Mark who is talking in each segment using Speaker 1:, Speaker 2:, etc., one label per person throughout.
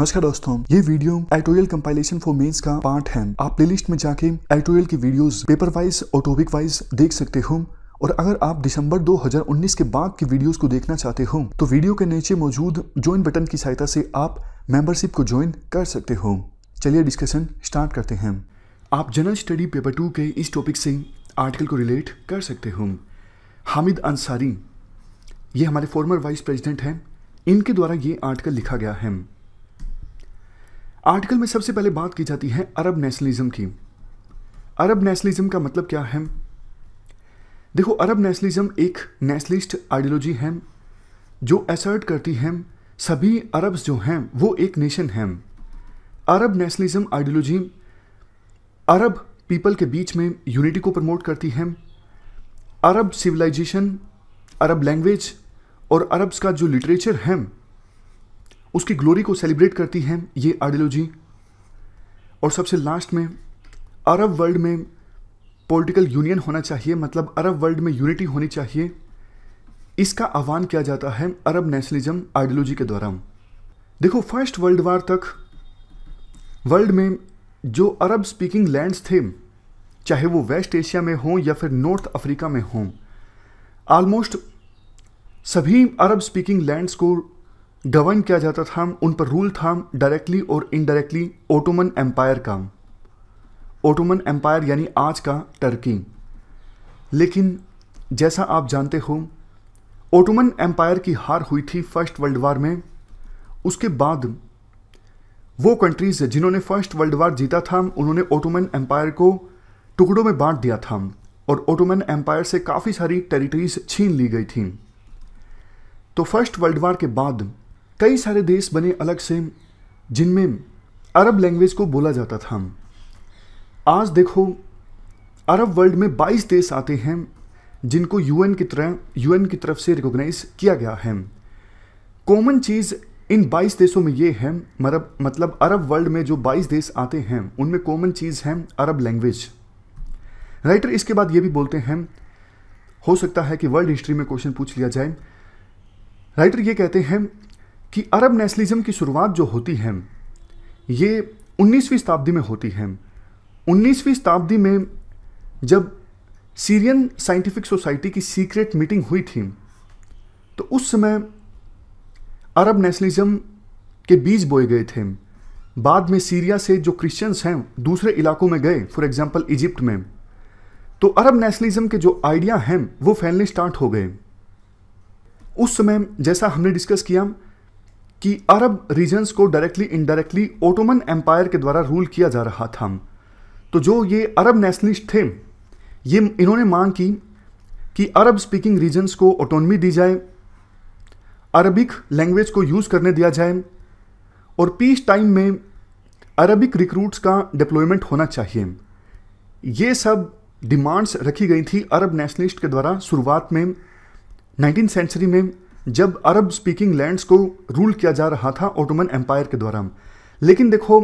Speaker 1: नमस्कार दोस्तों ये video editorial compilation for mains का पार्ट है आप प्लेलिस्ट में जाके एटोरियल की वीडियोस पेपर वाइज और टॉपिक वाइज देख सकते हो और अगर आप दिसंबर 2019 के बाद की वीडियोस को देखना चाहते हो तो वीडियो के नीचे मौजूद ज्वाइन बटन की सहायता से आप मेंबरशिप को ज्वाइन कर सकते हो चलिए डिस्कशन स्टार्ट करते हैं आप जनरल स्टडी पेपर टू के इस टॉपिक से आर्टिकल को रिलेट कर सकते हो हामिद अंसारी ये हमारे फॉर्मर वाइस प्रेजिडेंट हैं इनके द्वारा ये आर्टिकल लिखा गया है आर्टिकल में सबसे पहले बात की जाती है अरब नेशनलिज्म की अरब नेशनलिज्म का मतलब क्या है देखो अरब नेशनलिज्म एक नेशनलिस्ट आइडियोलॉजी है जो एसर्ट करती है सभी अरब्स जो हैं वो एक नेशन हैं Arab nationalism ideology Arab people के बीच में यूनिटी को प्रमोट करती है अरब सिविलाइजेशन अरब लैंग्वेज और अरब्स का जो लिटरेचर है उसकी ग्लोरी को सेलिब्रेट करती है ये आइडियोलॉजी और सबसे लास्ट में अरब वर्ल्ड में पॉलिटिकल यूनियन होना चाहिए मतलब अरब वर्ल्ड में यूनिटी होनी चाहिए इसका आह्वान किया जाता है अरब नेशनलिज्म आइडियोलॉजी के द्वारा देखो फर्स्ट वर्ल्ड वार तक वर्ल्ड में जो अरब स्पीकिंग लैंड्स थे चाहे वो वेस्ट एशिया में हों या फिर नॉर्थ अफ्रीका में हों ऑलमोस्ट सभी अरब स्पीकिंग लैंड्स को गवर्न किया जाता था उन पर रूल था डायरेक्टली और इनडायरेक्टली ओटोमन एम्पायर का ओटोमन एम्पायर यानी आज का टर्की लेकिन जैसा आप जानते हो ओटोमन एम्पायर की हार हुई थी फर्स्ट वर्ल्ड वार में उसके बाद वो कंट्रीज़ जिन्होंने फर्स्ट वर्ल्ड वार जीता था उन्होंने ओटोमन एम्पायर को टुकड़ों में बांट दिया था और ओटोमन एम्पायर से काफ़ी सारी टेरिटरीज छीन ली गई थी तो फर्स्ट वर्ल्ड वार के बाद कई सारे देश बने अलग से जिनमें अरब लैंग्वेज को बोला जाता था आज देखो अरब वर्ल्ड में 22 देश आते हैं जिनको यूएन की तरह यूएन की तरफ से रिकॉग्नाइज किया गया है कॉमन चीज़ इन 22 देशों में ये है मरब मतलब अरब वर्ल्ड में जो 22 देश आते हैं उनमें कॉमन चीज़ है अरब लैंग्वेज राइटर इसके बाद ये भी बोलते हैं हो सकता है कि वर्ल्ड हिस्ट्री में क्वेश्चन पूछ लिया जाए राइटर ये कहते हैं कि अरब नेशनलिज्म की शुरुआत जो होती है ये 19वीं शताब्दी में होती है 19वीं शताब्दी में जब सीरियन साइंटिफिक सोसाइटी की सीक्रेट मीटिंग हुई थी तो उस समय अरब नेशनलिज्म के बीज बोए गए थे बाद में सीरिया से जो क्रिश्चियंस हैं दूसरे इलाकों में गए फॉर एग्जांपल इजिप्ट में तो अरब नेशनलिज्म के जो आइडिया हैं वो फैलने स्टार्ट हो गए उस समय जैसा हमने डिस्कस किया कि अरब रीजन्स को डायरेक्टली इनडायरेक्टली ओटोमन एम्पायर के द्वारा रूल किया जा रहा था तो जो ये अरब नेशनलिस्ट थे ये इन्होंने मांग की कि अरब स्पीकिंग रीजन्स को ऑटोनमी दी जाए अरबिक लैंग्वेज को यूज़ करने दिया जाए और पीस टाइम में अरबिक रिक्रूट्स का डिप्लॉयमेंट होना चाहिए ये सब डिमांड्स रखी गई थी अरब नेशनलिस्ट के द्वारा शुरुआत में नाइनटीन सेंचुरी में जब अरब स्पीकिंग लैंड्स को रूल किया जा रहा था ओटोमन एम्पायर के द्वारा लेकिन देखो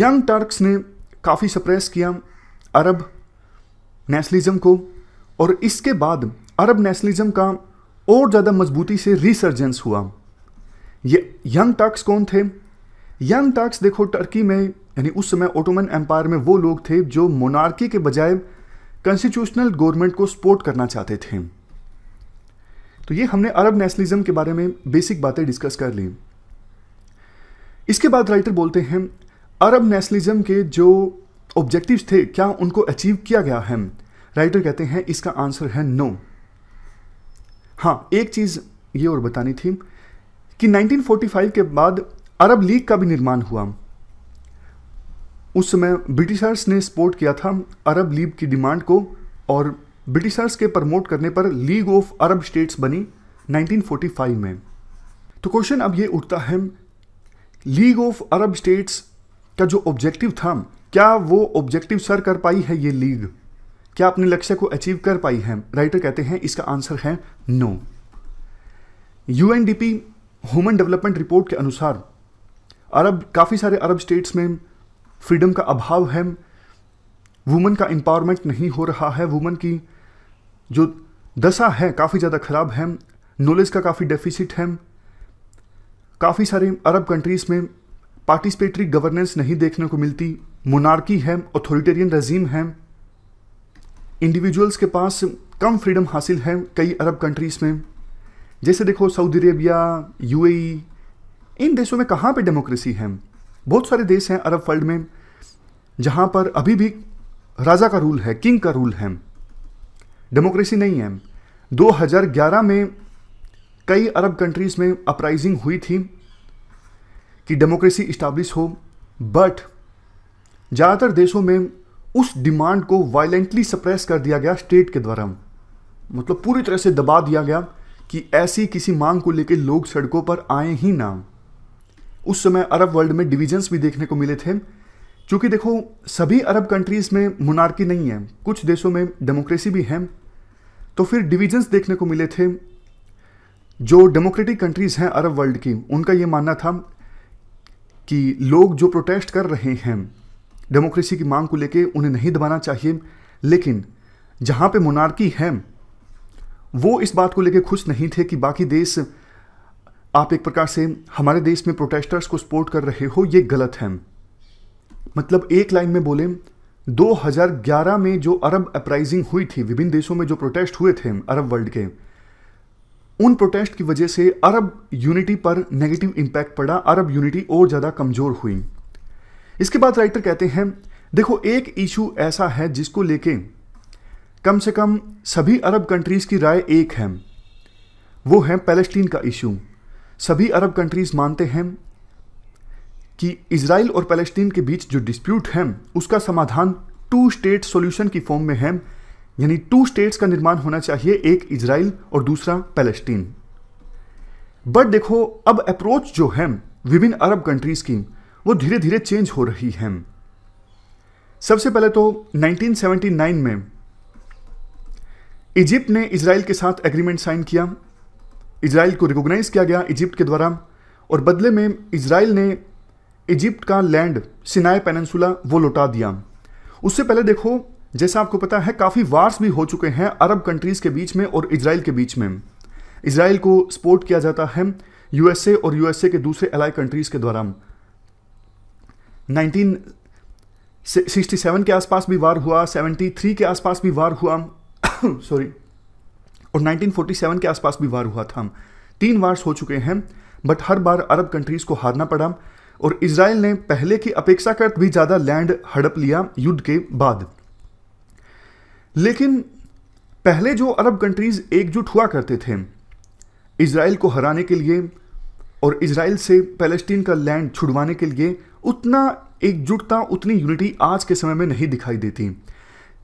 Speaker 1: यंग टर्क्स ने काफ़ी सप्रेस किया अरब नेशनलिज्म को और इसके बाद अरब नेशनलिज्म का और ज़्यादा मजबूती से रिसर्जेंस हुआ ये यंग टर्क्स कौन थे यंग टर्क्स देखो टर्की में यानी उस समय ओटोमन एम्पायर में वो लोग थे जो मोनार्की के बजाय कंस्टिट्यूशनल गवर्नमेंट को सपोर्ट करना चाहते थे तो ये हमने अरब नेशनलिज्म के बारे में बेसिक बातें डिस्कस कर ली इसके बाद राइटर बोलते हैं अरब नेशनलिज्म के जो ऑब्जेक्टिव्स थे क्या उनको अचीव किया गया है राइटर कहते हैं इसका आंसर है नो हाँ एक चीज़ ये और बतानी थी कि 1945 के बाद अरब लीग का भी निर्माण हुआ उस समय ब्रिटिशर्स ने सपोर्ट किया था अरब लीग की डिमांड को और ब्रिटिशर्स के प्रमोट करने पर लीग ऑफ अरब स्टेट्स बनी 1945 में तो क्वेश्चन अब ये उठता है लीग ऑफ अरब स्टेट्स का जो ऑब्जेक्टिव था क्या वो ऑब्जेक्टिव सर कर पाई है ये लीग क्या अपने लक्ष्य को अचीव कर पाई है राइटर कहते हैं इसका आंसर है no UNDP human development report के अनुसार अरब काफ़ी सारे अरब स्टेट्स में फ्रीडम का अभाव है वुमेन का एम्पावरमेंट नहीं हो रहा है वुमेन की जो दशा है काफ़ी ज़्यादा ख़राब है नॉलेज का काफ़ी डेफिसिट है काफ़ी सारे अरब कंट्रीज़ में पार्टिसिपेटरी गवर्नेंस नहीं देखने को मिलती मोनार्की है अथॉरिटेरियन रजीम है इंडिविजुअल्स के पास कम फ्रीडम हासिल है कई अरब कंट्रीज़ में जैसे देखो सऊदी अरेबिया यूएई इन देशों में कहाँ पे डेमोक्रेसी है बहुत सारे देश हैं अरब वर्ल्ड में जहाँ पर अभी भी राजा का रूल है किंग का रूल है डेमोक्रेसी नहीं है 2011 में कई अरब कंट्रीज़ में अपराइजिंग हुई थी कि डेमोक्रेसी इस्टाब्लिश हो बट ज़्यादातर देशों में उस डिमांड को वायलेंटली सप्रेस कर दिया गया स्टेट के द्वारा मतलब पूरी तरह से दबा दिया गया कि ऐसी किसी मांग को लेकर लोग सड़कों पर आए ही ना उस समय अरब वर्ल्ड में डिविजन्स भी देखने को मिले थे चूँकि देखो सभी अरब कंट्रीज़ में मुनारकी नहीं है कुछ देशों में डेमोक्रेसी भी है तो फिर डिविजन्स देखने को मिले थे जो डेमोक्रेटिक कंट्रीज़ हैं अरब वर्ल्ड की उनका ये मानना था कि लोग जो प्रोटेस्ट कर रहे हैं डेमोक्रेसी की मांग को लेके उन्हें नहीं दबाना चाहिए लेकिन जहाँ पे मोनार्की है वो इस बात को लेके खुश नहीं थे कि बाकी देश आप एक प्रकार से हमारे देश में प्रोटेस्टर्स को सपोर्ट कर रहे हो ये गलत है मतलब एक लाइन में बोले 2011 में जो अरब अपराइजिंग हुई थी विभिन्न देशों में जो प्रोटेस्ट हुए थे अरब वर्ल्ड के उन प्रोटेस्ट की वजह से अरब यूनिटी पर नेगेटिव इंपैक्ट पड़ा अरब यूनिटी और ज़्यादा कमज़ोर हुई इसके बाद राइटर कहते हैं देखो एक इशू ऐसा है जिसको लेके कम से कम सभी अरब कंट्रीज़ की राय एक है वो है पैलेस्टीन का इशू सभी अरब कंट्रीज़ मानते हैं कि इसराइल और पैलेस्टीन के बीच जो डिस्प्यूट है उसका समाधान टू स्टेट सॉल्यूशन की फॉर्म में है यानी टू स्टेट्स का निर्माण होना चाहिए एक इसराइल और दूसरा पैलेस्टीन बट देखो अब अप्रोच जो है विभिन्न अरब कंट्रीज की वो धीरे धीरे चेंज हो रही है सबसे पहले तो 1979 में इजिप्ट ने इसराइल के साथ एग्रीमेंट साइन किया इसराइल को रिकॉग्नाइज किया गया इजिप्ट के द्वारा और बदले में इसराइल ने इजिप्ट का लैंड सिनाई पेनसुला वो लौटा दिया उससे पहले देखो जैसा आपको पता है काफ़ी वार्स भी हो चुके हैं अरब कंट्रीज़ के बीच में और इसराइल के बीच में इसराइल को सपोर्ट किया जाता है यूएसए और यूएसए के दूसरे अलाई कंट्रीज़ के द्वारा 1967 के आसपास भी वार हुआ 73 के आसपास भी वार हुआ सॉरी और 1947 के आसपास भी वार हुआ था तीन वार्स हो चुके हैं but her bar Arab countries को हारना पड़ा और इसराइल ने पहले की अपेक्षाकृत भी ज़्यादा लैंड हड़प लिया युद्ध के बाद लेकिन पहले जो अरब कंट्रीज़ एकजुट हुआ करते थे इसराइल को हराने के लिए और इसराइल से पैलेस्टीन का लैंड छुड़वाने के लिए उतना एकजुटता उतनी यूनिटी आज के समय में नहीं दिखाई देती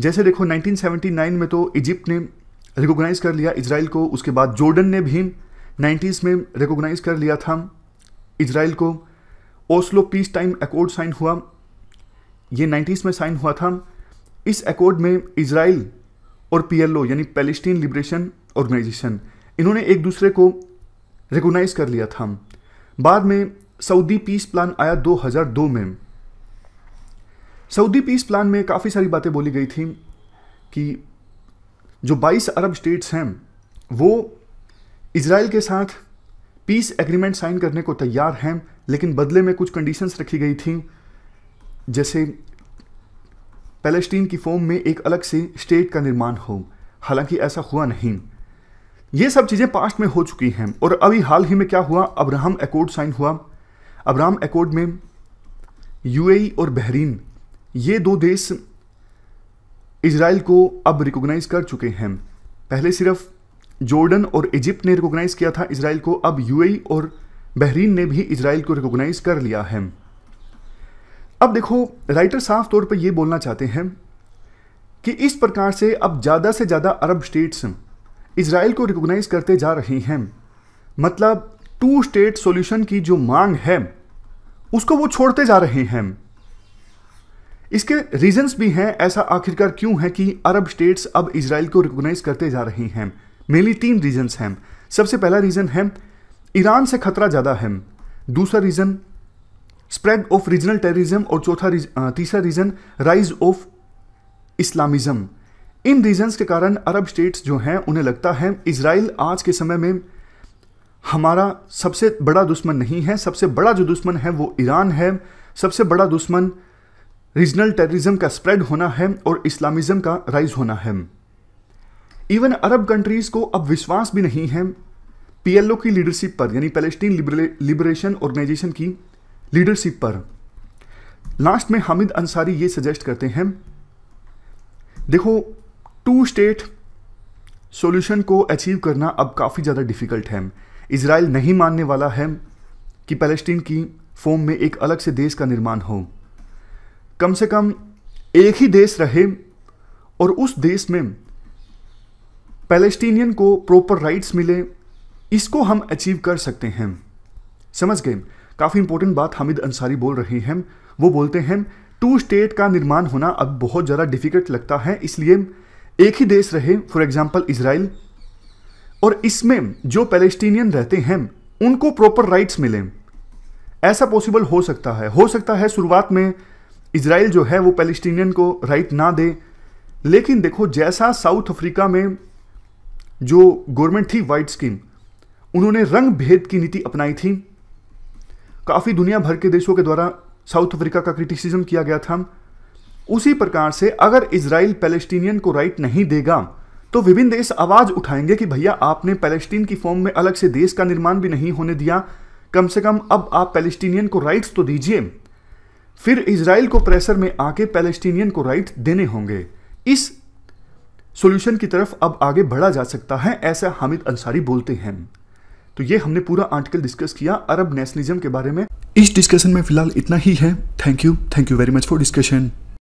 Speaker 1: जैसे देखो 1979 में तो इजिप्ट ने रिकोगनाइज़ कर लिया इसराइल को उसके बाद जॉर्डन ने भी 90s में रिकोगनाइज़ कर लिया था इसराइल को Oslo peace time accord sign हुआ ये नाइन्टीज़ में साइन हुआ था इस अकॉर्ड में इसराइल और पीएलओ यानी पैलेस्टीन लिबरेशन ऑर्गेनाइजेशन इन्होंने एक दूसरे को रिकोगनाइज कर लिया था बाद में सऊदी पीस प्लान आया 2002 में सऊदी पीस प्लान में काफ़ी सारी बातें बोली गई थी कि जो 22 अरब स्टेट्स हैं वो इसराइल के साथ पीस एग्रीमेंट साइन करने को तैयार हैं लेकिन बदले में कुछ कंडीशंस रखी गई थी जैसे पैलेस्टीन की फॉर्म में एक अलग से स्टेट का निर्माण हो हालांकि ऐसा हुआ नहीं ये सब चीज़ें पास्ट में हो चुकी हैं और अभी हाल ही में क्या हुआ अब्राहम एकॉर्ड साइन हुआ अब्राहम एकॉर्ड में यूएई e और बहरीन ये दो देश इसराइल को अब रिकोगनाइज कर चुके हैं पहले सिर्फ जॉर्डन और इजिप्ट ने रिकोगनाइज किया था इसराइल को अब यूएई और बहरीन ने भी इसराइल को रिकोगनाइज कर लिया है अब देखो राइटर साफ तौर पर यह बोलना चाहते हैं कि इस प्रकार से अब ज़्यादा से ज़्यादा अरब स्टेट्स इसराइल को रिकोगनाइज करते जा रही हैं मतलब टू स्टेट सॉल्यूशन की जो मांग है उसको वो छोड़ते जा रहे हैं इसके रीजंस भी हैं ऐसा आखिरकार क्यों है कि अरब स्टेट्स अब इसराइल को रिकोगनाइज करते जा रही हैं मेनली तीन रीजन्स हैं सबसे पहला रीज़न है ईरान से खतरा ज़्यादा है दूसरा reason spread of regional terrorism और चौथा रीज, तीसरा reason rise of Islamism in regions के कारण अरब स्टेट्स जो हैं उन्हें लगता है इसराइल आज के समय में हमारा सबसे बड़ा दुश्मन नहीं है सबसे बड़ा जो दुश्मन है वो ईरान है सबसे बड़ा दुश्मन रीजनल टेररिज्म का स्प्रेड होना है और इस्लामिज्म का राइज होना है इवन अरब कंट्रीज़ को अब विश्वास भी नहीं है पीएलओ की लीडरशिप पर यानी पैलेस्टीन लिबरेशन ऑर्गेनाइजेशन की लीडरशिप पर लास्ट में हामिद अंसारी ये सजेस्ट करते हैं देखो टू स्टेट सॉल्यूशन को अचीव करना अब काफ़ी ज़्यादा डिफ़िकल्ट है इसराइल नहीं मानने वाला है कि पैलेस्टीन की फॉर्म में एक अलग से देश का निर्माण हो कम से कम एक ही देश रहे और उस देश में पैलेस्टीनियन को प्रॉपर राइट्स मिले इसको हम अचीव कर सकते हैं समझ गए काफ़ी इंपॉर्टेंट बात हामिद अंसारी बोल रहे हैं वो बोलते हैं टू स्टेट का निर्माण होना अब बहुत ज़्यादा डिफिकल्ट लगता है इसलिए एक ही देश रहे फॉर एग्जाम्पल इसराइल और इसमें जो पैलेस्टीनियन रहते हैं उनको प्रॉपर राइट्स मिलें ऐसा पॉसिबल हो सकता है हो सकता है शुरुआत में इसराइल जो है वो पैलेस्टीनियन को राइट ना दे लेकिन देखो जैसा साउथ अफ्रीका में जो गवर्नमेंट थी वाइट स्कीम उन्होंने रंग भेद की नीति अपनाई थी काफ़ी दुनिया भर के देशों के द्वारा साउथ अफ्रीका का क्रिटिसिज्म किया गया था उसी प्रकार से अगर इसराइल पैलेस्टीनियन को राइट नहीं देगा तो विभिन्न देश आवाज उठाएंगे कि भैया आपने पैलेस्टीन की फॉर्म में अलग से देश का निर्माण भी नहीं होने दिया कम से कम अब आप पैलेस्टीनियन को राइट्स तो दीजिए फिर इसराइल को प्रेशर में आके पैलेस्टीनियन को राइट देने होंगे इस सोल्यूशन की तरफ अब आगे बढ़ा जा सकता है ऐसा हामिद अंसारी बोलते हैं तो ये हमने पूरा आर्टिकल डिस्कस किया अरब नेशनलिज्म के बारे में इस डिस्कशन में फिलहाल इतना ही है thank you thank you very much for discussion